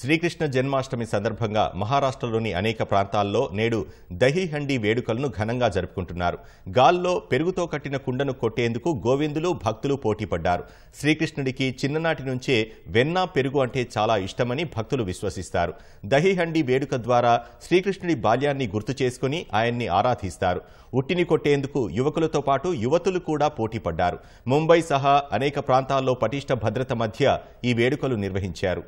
శ్రీకృష్ణ జన్మాష్టమి సందర్భంగా మహారాష్ట్రలోని అనేక ప్రాంతాల్లో నేడు దహిహండి వేడుకలను ఘనంగా జరుపుకుంటున్నారు గాల్లో పెరుగుతో కట్టిన కుండను కొట్టేందుకు గోవిందులు భక్తులు పోటీపడ్డారు శ్రీకృష్ణుడికి చిన్ననాటి నుంచే వెన్న పెరుగు అంటే చాలా ఇష్టమని భక్తులు విశ్వసిస్తారు దహిహండి వేడుక ద్వారా శ్రీకృష్ణుడి బాల్యాన్ని గుర్తు చేసుకుని ఆయన్ని ఆరాధిస్తారు ఉట్టిని కొట్టేందుకు యువకులతో పాటు యువతులు కూడా పోటీపడ్డారు ముంబై సహా అనేక ప్రాంతాల్లో పటిష్ట భద్రత మధ్య ఈ వేడుకలు నిర్వహించారు